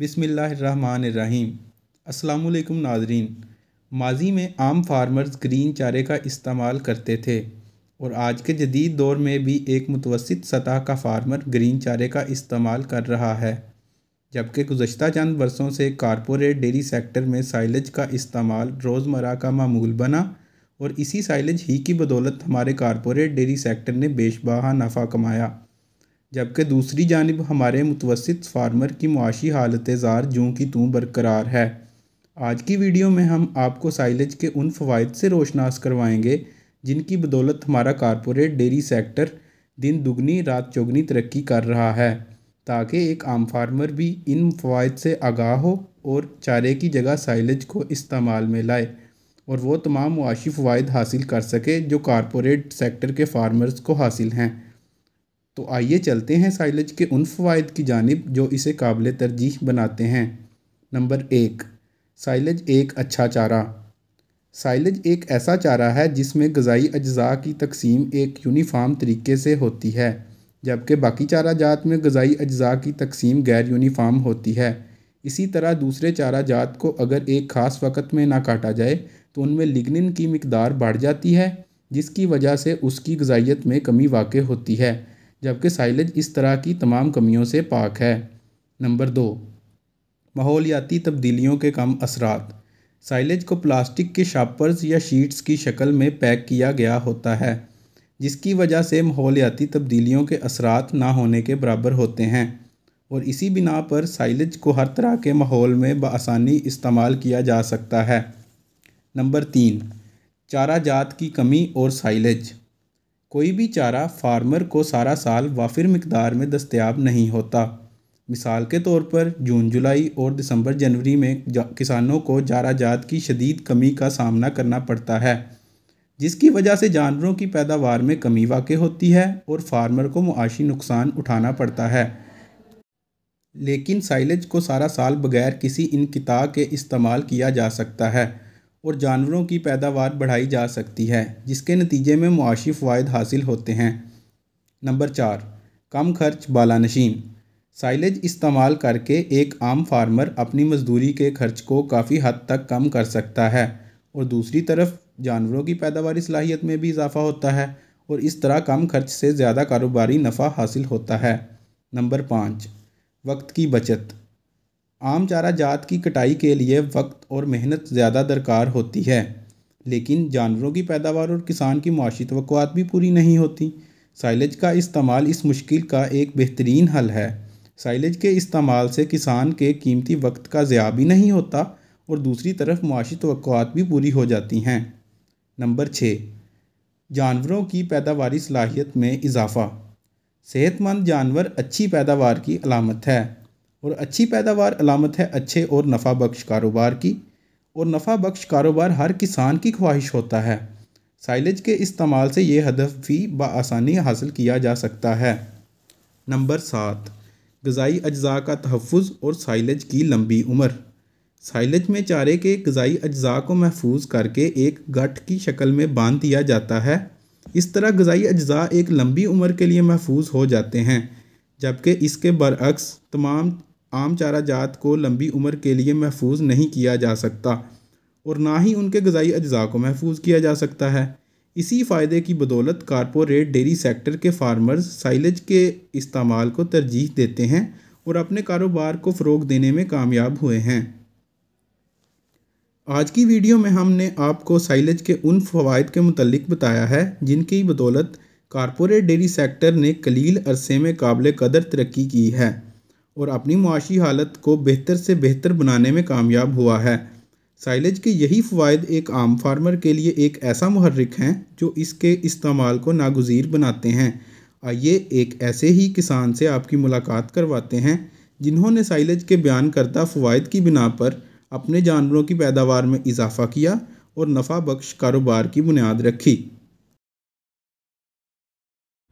बिसमीम् अल्लाम नाजरीन माजी में आम फार्मर्स ग्रीन चारे का इस्तेमाल करते थे और आज के जदीद दौर में भी एक मुतवसत सतह का फार्मर ग्रीन चारे का इस्तेमाल कर रहा है जबकि गुज्त चंद बरसों से कॉरपोरेट डेयरी सेक्टर में साइलेज का इस्तेमाल रोज़मर्रा का मामूल बना और इसी साइलेज ही की बदौलत हमारे कॉरपोरेट डेयरी सेक्टर ने बेशबाह नफ़ा कमाया जबकि दूसरी जानब हमारे मुतवसत फार्मर की मुआशी हालत ज़ार जूँ की तू बरकरार है आज की वीडियो में हम आपको साइलेज के उन फ़वाद से रोशनास करवाएँगे जिनकी बदौलत हमारा कारपोरेट डेयरी सेक्टर दिन दुगनी रात चौगनी तरक्की कर रहा है ताकि एक आम फार्मर भी इन फ़वाद से आगाह हो और चारे की जगह साइलेज को इस्तेमाल में लाए और वो तमाम मुआशी फ़वाद हासिल कर सके जो कारपोरेट सेक्टर के फार्मर्स को हासिल हैं तो आइए चलते हैं साइलेज के उन फ़वाद की जानब जो इसे काबिल तरजीह बनाते हैं नंबर एक साइलेज एक अच्छा चारा साइलेज एक ऐसा चारा है जिसमें गज़ाई अज्जा की तकसीम एक यूनिफाम तरीके से होती है जबकि बाकी चारा जात में गज़ाई अज्जा की तकसीम गैर यूनिफाम होती है इसी तरह दूसरे चारा जात को अगर एक ख़ास वक्त में ना काटा जाए तो उनमें लिगनिन की मकदार बढ़ जाती है जिसकी वजह से उसकी गजाइत में कमी वाक़ होती है जबकि साइलेज इस तरह की तमाम कमियों से पाक है नंबर दो माहौलियाती तब्दीलियों के कम असरात साइलेज को प्लास्टिक के शापर्स या शीट्स की शक्ल में पैक किया गया होता है जिसकी वजह से माहौलियाती तब्दीलियों के असरात ना होने के बराबर होते हैं और इसी बिना पर साइलेज को हर तरह के माहौल में बसानी इस्तेमाल किया जा सकता है नंबर तीन चारा जात की कमी और साइलेज कोई भी चारा फार्मर को सारा साल वाफिर मकदार में दस्तियाब नहीं होता मिसाल के तौर पर जून जुलाई और दिसंबर जनवरी में किसानों को जाराजात की शदीद कमी का सामना करना पड़ता है जिसकी वजह से जानवरों की पैदावार में कमी वाक़ होती है और फार्मर को मुआशी नुकसान उठाना पड़ता है लेकिन साइलेज को सारा साल बगैर किसी इनकता के इस्तेमाल किया जा सकता है और जानवरों की पैदावार बढ़ाई जा सकती है जिसके नतीजे में मुआशी फ़वाद हासिल होते हैं नंबर चार कम खर्च नशीन साइलेज इस्तेमाल करके एक आम फार्मर अपनी मजदूरी के खर्च को काफ़ी हद तक कम कर सकता है और दूसरी तरफ जानवरों की पैदावार सलाहियत में भी इजाफा होता है और इस तरह कम खर्च से ज़्यादा कारोबारी नफ़ा हासिल होता है नंबर पाँच वक्त की बचत आम चारा जात की कटाई के लिए वक्त और मेहनत ज़्यादा दरकार होती है लेकिन जानवरों की पैदावार और किसान की मुआशी तवक़ात भी पूरी नहीं होती साइलेज का इस्तेमाल इस मुश्किल का एक बेहतरीन हल है साइलेज के इस्तेमाल से किसान के कीमती वक्त का ज़्या भी नहीं होता और दूसरी तरफ मुआशी तोक़ात भी पूरी हो जाती हैं नंबर छः जानवरों की पैदावारी सलाहियत में इजाफ़ा सेहतमंद जानवर अच्छी पैदावार की अलामत है और अच्छी पैदावार अलामत है अच्छे और नफ़ा बख्श कारोबार की और नफ़ा बख्श कारोबार हर किसान की ख्वाहिश होता है साइलेज के इस्तेमाल से ये हदफ भी बसानी हासिल किया जा सकता है नंबर सात गज़ाई अज्जा का तहफ़ और साइलेज की लंबी उम्र साइलेज में चारे के गज़ाई अज्जा को महफूज करके एक गठ की शक्ल में बांध दिया जाता है इस तरह गज़ाई अज्जा एक लंबी उम्र के लिए महफूज हो जाते हैं जबकि इसके बरअक्स तमाम आम चारा जात को लंबी उम्र के लिए महफूज नहीं किया जा सकता और ना ही उनके गजाई अज्जा को महफूज किया जा सकता है इसी फ़ायदे की बदौलत कारपोरेट डेयरी सेक्टर के फार्मर्स साइलेज के इस्तेमाल को तरजीह देते हैं और अपने कारोबार को फ़रोग देने में कामयाब हुए हैं आज की वीडियो में हमने आपको साइलेज के उन फ़वाद के मतलब बताया है जिनकी बदौलत कारपोरेट डेयरी सेक्टर ने कलील अरसे में काबिल कदर तरक्की की है और अपनी मुआशी हालत को बेहतर से बेहतर बनाने में कामयाब हुआ है साइलेज के यही फ़वाद एक आम फार्मर के लिए एक ऐसा महरक हैं जो इसके इस्तेमाल को नागजीर बनाते हैं आइए एक ऐसे ही किसान से आपकी मुलाकात करवाते हैं जिन्होंने साइलेज के बयान करता फ़वाद की बिना पर अपने जानवरों की पैदावार में इजाफा किया और नफा बख्श कारोबार की बुनियाद रखी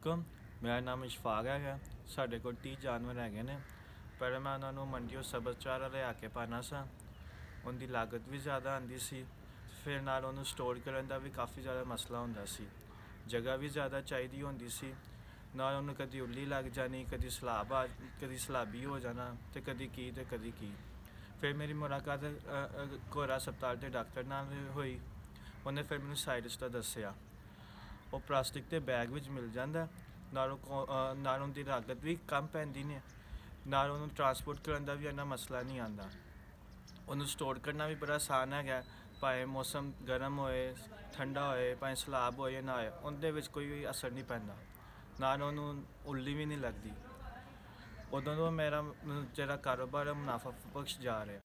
मेरा नाम इशफाक है साढ़े को तीस जानवर है ਪਰ ਮੈਂ ਉਹਨਾਂ ਨੂੰ ਮੰਡੀਓ ਸਬਜ਼ ਲੈ ਆ ਕੇ ਪਾਣਾ ਸਾਂ ਉਹਦੀ ਲਾਗਤ ਵੀ ਜ਼ਿਆਦਾ ਆਂਦੀ ਸੀ ਫਿਰ ਨਾਲ ਉਹਨੂੰ ਸਟੋਰ ਕਰਨ ਦਾ ਵੀ ਕਾਫੀ ਜ਼ਿਆਦਾ ਮਸਲਾ ਹੁੰਦਾ ਸੀ ਜਗ੍ਹਾ ਵੀ ਜ਼ਿਆਦਾ ਚਾਹੀਦੀ ਹੁੰਦੀ ਸੀ ਨਾਲ ਉਹਨੂੰ ਕਦੀ ਉੱਲੀ ਲੱਗ ਜਾਣੀ ਕਦੀ ਸਲਾਬ ਆ ਕਦੀ ਸਲਾਬੀ ਹੋ ਜਾਣਾ ਤੇ ਕਦੀ ਕੀ ਤੇ ਕਦੀ ਕੀ ਫਿਰ ਮੇਰੀ ਮੁਲਾਕਾਤ ਕੋਰਾ ਹਸਪਤਾਲ ਦੇ ਡਾਕਟਰ ਨਾਲ ਹੋਈ ਉਹਨੇ ਫਿਰ ਮੈਨੂੰ ਸਾਈਡਸ ਦਾ ਦੱਸਿਆ ਉਹ ਪਲਾਸਟਿਕ ਦੇ ਬੈਗ ਵਿੱਚ ਮਿਲ ਜਾਂਦਾ ਨਾਲ ਨਾਲ ਉਹਦੀ ਲਾਗਤ ਵੀ ਕਮ ਪੈਂਦੀ ਨੇ ਨਾਲ ਉਹਨੂੰ ਟਰਾਂਸਪੋਰਟ ਕਰਨ ਦਾ ਵੀ ਇੰਨਾ ਮਸਲਾ ਨਹੀਂ ਆਂਦਾ ਉਹਨੂੰ ਸਟੋਰ ਕਰਨਾ ਵੀ ਬੜਾ ਆਸਾਨ ਹੈਗਾ ਭਾਵੇਂ ਮੌਸਮ ਗਰਮ ਹੋਏ ਠੰਡਾ ਹੋਏ ਭਾਵੇਂ ਸਲਾਬ ਹੋਏ ਨਾ ਹੋਏ ਉਹਦੇ ਵਿੱਚ ਕੋਈ ਵੀ ਅਸਰ ਨਹੀਂ ਪੈਂਦਾ ਨਾਲ ਉਹਨੂੰ ਉੱਲੀ ਵੀ ਨਹੀਂ ਲੱਗਦੀ ਉਦੋਂ ਤੋਂ ਮੇਰਾ ਜਿਹੜਾ ਕਾਰੋਬਾਰ ਮੁਨਾਫਾ ਬਖਸ਼ ਜਾ ਰਿਹਾ